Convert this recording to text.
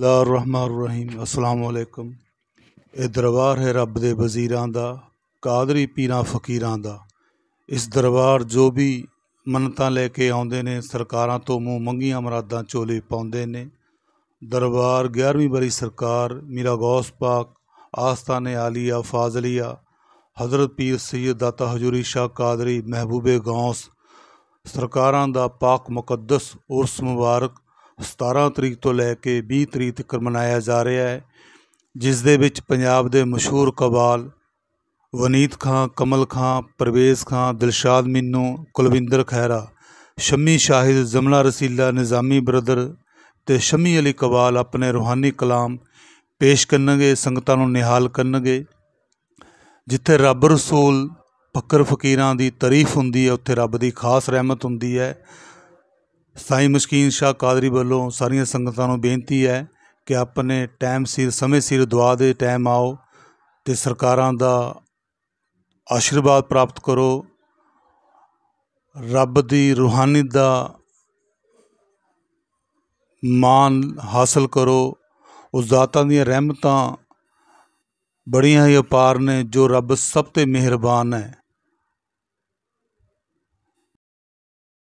रहीम अस्सलाम यह दरबार है रब दे वजीरों का कादरी पीर फकीर का इस दरबार जो भी मन्नत लेके आते ने सरकार तो मूँह मंगिया मुरादा चोले पाते ने दरबार ग्यारहवीं बरी सरकार मीरा गौस पाक आस्था ने आलिया फाजलिया हजरत पीर सैयद दाता हजूरी शाह कादरी महबूबे गौस सरकार पाक मुकदस उर्स मुबारक 17 ਤਰੀਕ ਤੋਂ ਲੈ ਕੇ 20 ਤਰੀਕ ਤੱਕ ਮਨਾਇਆ ਜਾ ਰਿਹਾ ਹੈ ਜਿਸ ਦੇ ਵਿੱਚ ਪੰਜਾਬ ਦੇ ਮਸ਼ਹੂਰ ਕਬਾਲ ਵਨੀਤ ਖਾਨ ਕਮਲ ਖਾਨ ਪ੍ਰਵੇਸ਼ ਖਾਨ ਦਿਲਸ਼ਾਦ ਮਿੰਨੂ ਕੁਲਵਿੰਦਰ ਖੈਰਾ ਸ਼ਮੀ ਸ਼ਾਹਿਦ ਜ਼ਮਲਾ ਰਸੀਲਾ ਨਿਜ਼ਾਮੀ ਬ੍ਰਦਰ ਤੇ ਸ਼ਮੀ ਅਲੀ ਕਬਾਲ ਆਪਣੇ ਰੂਹਾਨੀ ਕਲਾਮ ਪੇਸ਼ ਕਰਨਗੇ ਸੰਗਤਾਂ ਨੂੰ ਨਿਹਾਲ ਕਰਨਗੇ ਜਿੱਥੇ ਰੱਬ ਰਸੂਲ ਫਕਰ ਫਕੀਰਾਂ ਦੀ ਤਾਰੀਫ ਹੁੰਦੀ ਹੈ ਉੱਥੇ ਰੱਬ ਦੀ ਖਾਸ ਰਹਿਮਤ ਹੁੰਦੀ ਹੈ ਸਾਈ ਮਸਕੀਨ ਸ਼ਾ ਕਾਦਰੀ ਵੱਲੋਂ ਸਾਰੀਆਂ ਸੰਗਤਾਂ ਨੂੰ ਬੇਨਤੀ ਹੈ ਕਿ ਆਪਣੇ ਟਾਈਮ ਸਿਰ ਸਮੇਂ ਸਿਰ ਦੁਆ ਦੇ ਟਾਈਮ ਆਓ ਤੇ ਸਰਕਾਰਾਂ ਦਾ ਆਸ਼ੀਰਵਾਦ ਪ੍ਰਾਪਤ ਕਰੋ ਰੱਬ ਦੀ ਰੂਹਾਨੀ ਦਾ ਮਾਨ ਹਾਸਲ ਕਰੋ ਉਸ ਦਾਤਾ ਦੀਆਂ ਰਹਿਮਤਾਂ ਬੜੀਆਂ ਹੀ ਅਪਾਰ ਨੇ ਜੋ ਰੱਬ ਸਭ ਤੇ ਮਿਹਰਬਾਨ ਹੈ